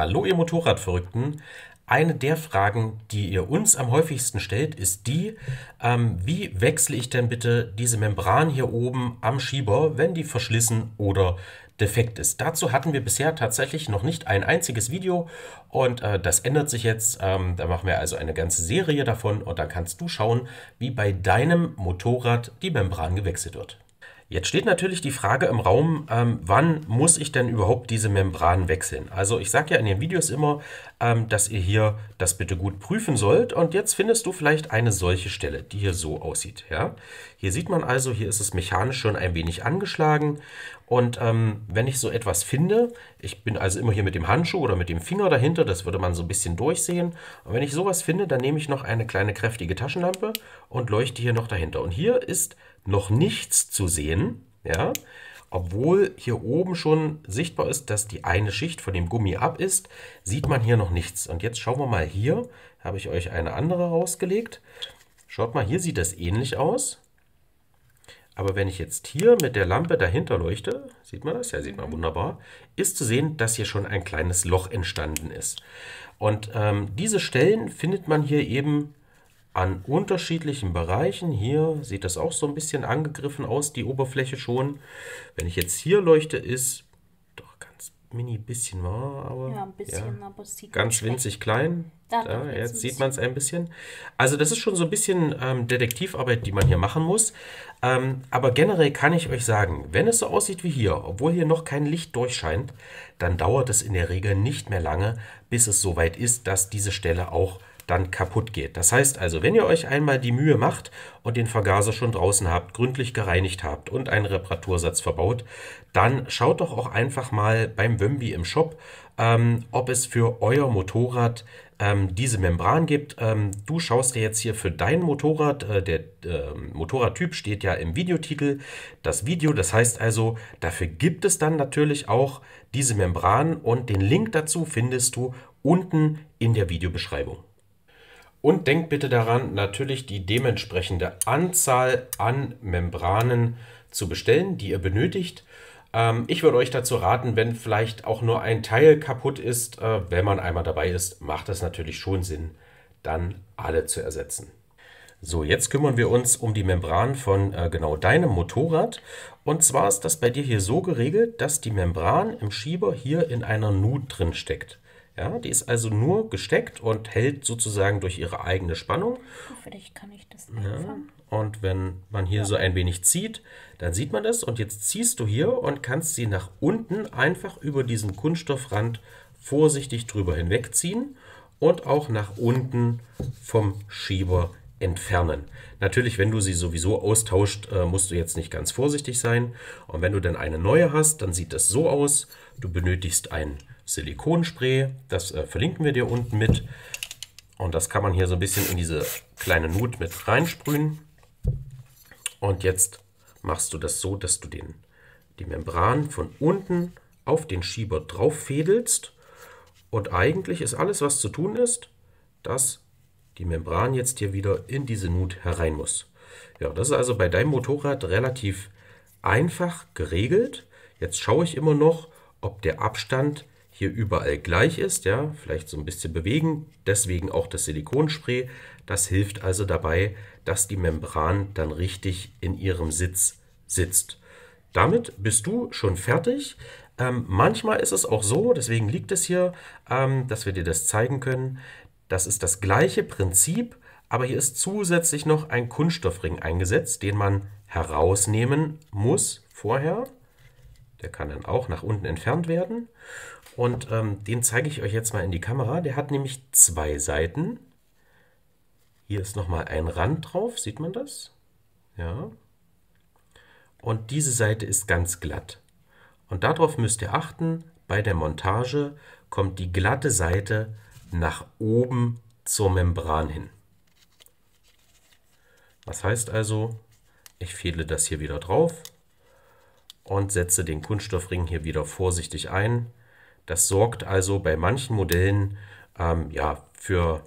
Hallo, ihr Motorradverrückten. Eine der Fragen, die ihr uns am häufigsten stellt, ist die, ähm, wie wechsle ich denn bitte diese Membran hier oben am Schieber, wenn die verschlissen oder defekt ist. Dazu hatten wir bisher tatsächlich noch nicht ein einziges Video und äh, das ändert sich jetzt. Ähm, da machen wir also eine ganze Serie davon und dann kannst du schauen, wie bei deinem Motorrad die Membran gewechselt wird. Jetzt steht natürlich die Frage im Raum, ähm, wann muss ich denn überhaupt diese Membran wechseln? Also ich sage ja in den Videos immer, ähm, dass ihr hier das bitte gut prüfen sollt. Und jetzt findest du vielleicht eine solche Stelle, die hier so aussieht. Ja? Hier sieht man also, hier ist es mechanisch schon ein wenig angeschlagen. Und ähm, wenn ich so etwas finde, ich bin also immer hier mit dem Handschuh oder mit dem Finger dahinter, das würde man so ein bisschen durchsehen. Und wenn ich sowas finde, dann nehme ich noch eine kleine kräftige Taschenlampe und leuchte hier noch dahinter. Und hier ist noch nichts zu sehen, ja, obwohl hier oben schon sichtbar ist, dass die eine Schicht von dem Gummi ab ist, sieht man hier noch nichts. Und jetzt schauen wir mal hier, habe ich euch eine andere rausgelegt. Schaut mal, hier sieht das ähnlich aus. Aber wenn ich jetzt hier mit der Lampe dahinter leuchte, sieht man das? Ja, sieht man mhm. wunderbar, ist zu sehen, dass hier schon ein kleines Loch entstanden ist. Und ähm, diese Stellen findet man hier eben an unterschiedlichen Bereichen. Hier sieht das auch so ein bisschen angegriffen aus, die Oberfläche schon. Wenn ich jetzt hier leuchte, ist doch ganz mini bisschen war, aber ja, bisschen, ja, aber ganz winzig klein. Da, jetzt sieht man es ein bisschen. Also das ist schon so ein bisschen ähm, Detektivarbeit, die man hier machen muss. Ähm, aber generell kann ich euch sagen, wenn es so aussieht wie hier, obwohl hier noch kein Licht durchscheint, dann dauert es in der Regel nicht mehr lange, bis es soweit ist, dass diese Stelle auch dann kaputt geht. Das heißt also, wenn ihr euch einmal die Mühe macht und den Vergaser schon draußen habt, gründlich gereinigt habt und einen Reparatursatz verbaut, dann schaut doch auch einfach mal beim Wömbi im Shop, ähm, ob es für euer Motorrad ähm, diese Membran gibt. Ähm, du schaust dir jetzt hier für dein Motorrad, äh, der äh, Motorradtyp steht ja im Videotitel, das Video. Das heißt also, dafür gibt es dann natürlich auch diese Membran und den Link dazu findest du unten in der Videobeschreibung. Und denkt bitte daran, natürlich die dementsprechende Anzahl an Membranen zu bestellen, die ihr benötigt. Ähm, ich würde euch dazu raten, wenn vielleicht auch nur ein Teil kaputt ist, äh, wenn man einmal dabei ist, macht es natürlich schon Sinn, dann alle zu ersetzen. So, jetzt kümmern wir uns um die Membran von äh, genau deinem Motorrad. Und zwar ist das bei dir hier so geregelt, dass die Membran im Schieber hier in einer Nut drin steckt. Ja, die ist also nur gesteckt und hält sozusagen durch ihre eigene Spannung. Oh, vielleicht kann ich das Ja, und wenn man hier ja. so ein wenig zieht, dann sieht man das. Und jetzt ziehst du hier und kannst sie nach unten einfach über diesen Kunststoffrand vorsichtig drüber hinwegziehen und auch nach unten vom Schieber entfernen. Natürlich, wenn du sie sowieso austauscht, äh, musst du jetzt nicht ganz vorsichtig sein. Und wenn du dann eine neue hast, dann sieht das so aus. Du benötigst einen Silikonspray. Das äh, verlinken wir dir unten mit. Und das kann man hier so ein bisschen in diese kleine Nut mit reinsprühen. Und jetzt machst du das so, dass du den, die Membran von unten auf den Schieber drauf fädelst. Und eigentlich ist alles, was zu tun ist, dass die Membran jetzt hier wieder in diese Nut herein muss. Ja, das ist also bei deinem Motorrad relativ einfach geregelt. Jetzt schaue ich immer noch, ob der Abstand hier überall gleich ist, ja, vielleicht so ein bisschen bewegen, deswegen auch das Silikonspray. Das hilft also dabei, dass die Membran dann richtig in ihrem Sitz sitzt. Damit bist du schon fertig. Ähm, manchmal ist es auch so, deswegen liegt es hier, ähm, dass wir dir das zeigen können. Das ist das gleiche Prinzip, aber hier ist zusätzlich noch ein Kunststoffring eingesetzt, den man herausnehmen muss vorher. Der kann dann auch nach unten entfernt werden. Und ähm, den zeige ich euch jetzt mal in die Kamera. Der hat nämlich zwei Seiten. Hier ist nochmal ein Rand drauf, sieht man das? Ja. Und diese Seite ist ganz glatt. Und darauf müsst ihr achten, bei der Montage kommt die glatte Seite nach oben zur Membran hin. Das heißt also, ich fädle das hier wieder drauf, und setze den Kunststoffring hier wieder vorsichtig ein. Das sorgt also bei manchen Modellen ähm, ja, für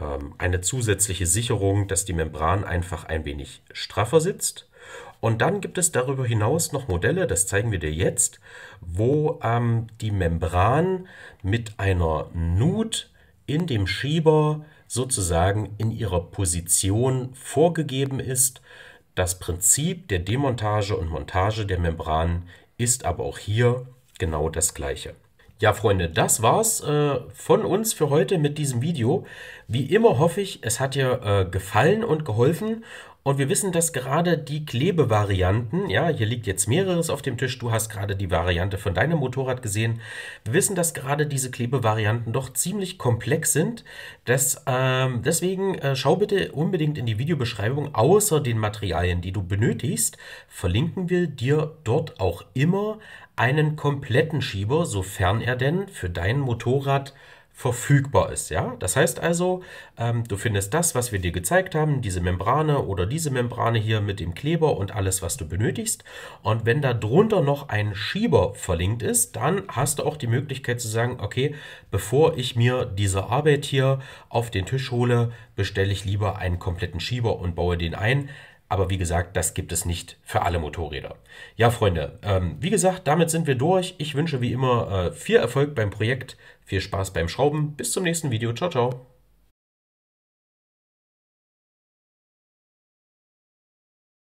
ähm, eine zusätzliche Sicherung, dass die Membran einfach ein wenig straffer sitzt. Und dann gibt es darüber hinaus noch Modelle, das zeigen wir dir jetzt, wo ähm, die Membran mit einer Nut in dem Schieber sozusagen in ihrer Position vorgegeben ist, das Prinzip der Demontage und Montage der Membranen ist aber auch hier genau das gleiche. Ja, Freunde, das war's äh, von uns für heute mit diesem Video. Wie immer hoffe ich, es hat dir äh, gefallen und geholfen und wir wissen, dass gerade die Klebevarianten, ja, hier liegt jetzt mehreres auf dem Tisch, du hast gerade die Variante von deinem Motorrad gesehen, wir wissen, dass gerade diese Klebevarianten doch ziemlich komplex sind. Das, ähm, deswegen äh, schau bitte unbedingt in die Videobeschreibung, außer den Materialien, die du benötigst, verlinken wir dir dort auch immer einen kompletten Schieber, sofern er denn für dein Motorrad verfügbar ist. Ja? Das heißt also, ähm, du findest das, was wir dir gezeigt haben, diese Membrane oder diese Membrane hier mit dem Kleber und alles, was du benötigst. Und wenn da drunter noch ein Schieber verlinkt ist, dann hast du auch die Möglichkeit zu sagen, okay, bevor ich mir diese Arbeit hier auf den Tisch hole, bestelle ich lieber einen kompletten Schieber und baue den ein. Aber wie gesagt, das gibt es nicht für alle Motorräder. Ja, Freunde, ähm, wie gesagt, damit sind wir durch. Ich wünsche wie immer äh, viel Erfolg beim Projekt, viel Spaß beim Schrauben. Bis zum nächsten Video. Ciao, ciao.